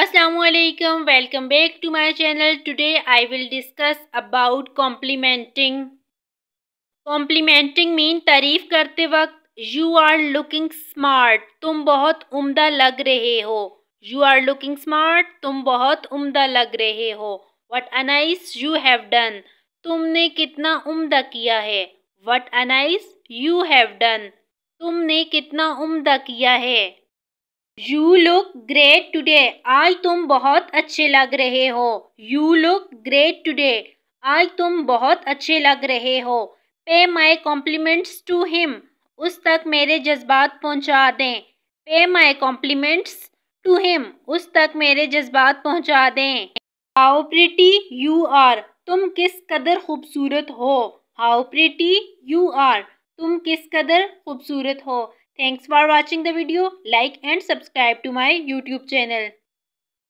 Aslam welcome back to my channel today I will discuss about complimenting complimenting mean तारीफ करते वक्त you are looking smart तुम बहुत उम्दा लग रहे हो यू आर लुकिंग स्मार्ट तुम बहुत उम्दा लग रहे हो what a nice you have done तुमने कितना उम्दा किया है what a nice you have done तुमने कितना उम्दा किया है यू लुक ग्रेट टुडे आज तुम बहुत अच्छे लग रहे हो यू लुक ग्रेट टुडे आज तुम बहुत अच्छे लग रहे हो पे माई कॉम्प्लीमेंट्स टू हिम उस तक मेरे जज्बात पहुंचा दें पे माई कॉम्प्लीमेंट्स टू हिम उस तक मेरे जज्बात पहुंचा दें हाउ प्रिटी यू आर तुम किस कदर खूबसूरत हो हाउ प्रिटी यू आर तुम किस कदर खूबसूरत हो Thanks for watching the video. Like and subscribe to my YouTube channel.